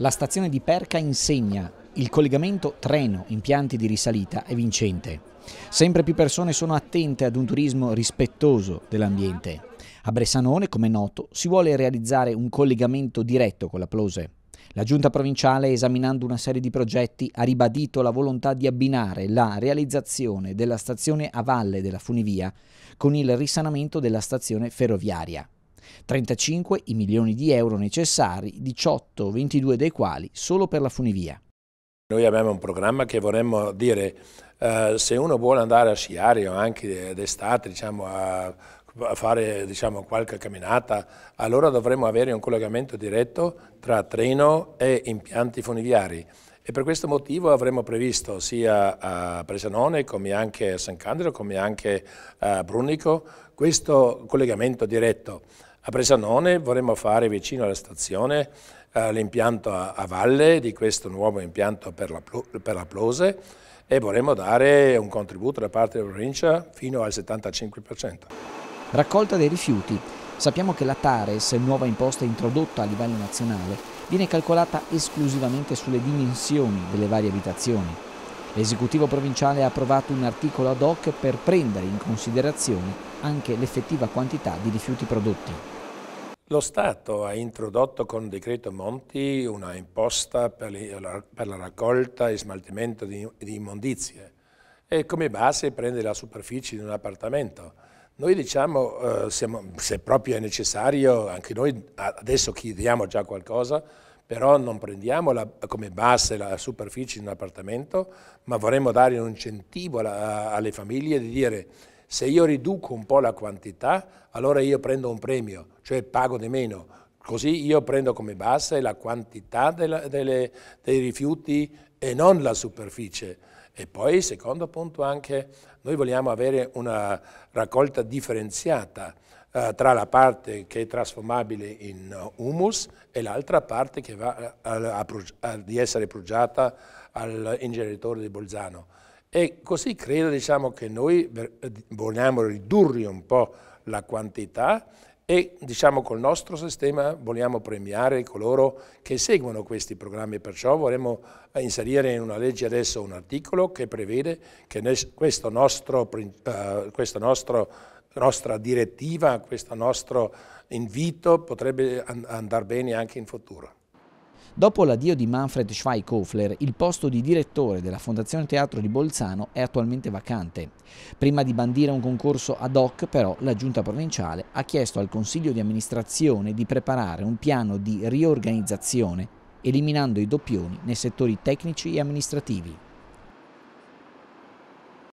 La stazione di Perca insegna il collegamento treno-impianti di risalita è vincente. Sempre più persone sono attente ad un turismo rispettoso dell'ambiente. A Bressanone, come noto, si vuole realizzare un collegamento diretto con la Plose. La giunta provinciale, esaminando una serie di progetti, ha ribadito la volontà di abbinare la realizzazione della stazione a valle della funivia con il risanamento della stazione ferroviaria. 35 i milioni di euro necessari, 18 22 dei quali solo per la funivia. Noi abbiamo un programma che vorremmo dire eh, se uno vuole andare a sciare o anche d'estate diciamo, a, a fare diciamo, qualche camminata, allora dovremmo avere un collegamento diretto tra treno e impianti funiviari. E per questo motivo avremmo previsto sia a Presanone come anche a San Candelo come anche a Brunico questo collegamento diretto. A Bresanone vorremmo fare vicino alla stazione eh, l'impianto a, a, valle di questo nuovo impianto per la, per la Plose e vorremmo dare un contributo da parte della provincia fino al 75%. Raccolta dei rifiuti. Sappiamo che la Tares, nuova imposta introdotta a livello nazionale, viene calcolata esclusivamente sulle dimensioni delle varie abitazioni. L'esecutivo provinciale ha approvato un articolo ad hoc per prendere in considerazione anche l'effettiva quantità di rifiuti prodotti. Lo Stato ha introdotto con decreto Monti una imposta per, la raccolta e smaltimento di, immondizie e come base prende la superficie di un appartamento. Noi diciamo, eh, siamo, se proprio è necessario, anche noi adesso chiediamo già qualcosa, però non prendiamo la, come base la superficie di un appartamento, ma vorremmo dare un incentivo alla, alle famiglie di dire se io riduco un po' la quantità, allora io prendo un premio, cioè pago di meno. Così io prendo come base la quantità della, delle, dei rifiuti e non la superficie. E poi, secondo punto, anche noi vogliamo avere una raccolta differenziata eh, tra la parte che è trasformabile in humus e l'altra parte che va eh, a, a, a, di essere prugiata all'ingeneritore di Bolzano. E così credo diciamo, che noi eh, vogliamo ridurre un po' la quantità e diciamo col nostro sistema vogliamo premiare coloro che seguono questi programmi, perciò vorremmo eh, inserire in una legge adesso un articolo che prevede che questo nostro, uh, nostro nostra direttiva, questo nostro invito potrebbe andare bene anche in futuro. Dopo l'addio di Manfred Schweikofler, il posto di direttore della Fondazione Teatro di Bolzano è attualmente vacante. Prima di bandire un concorso ad hoc, però, la Giunta Provinciale ha chiesto al Consiglio di amministrazione di preparare un piano di riorganizzazione, eliminando i doppioni nei settori tecnici e amministrativi.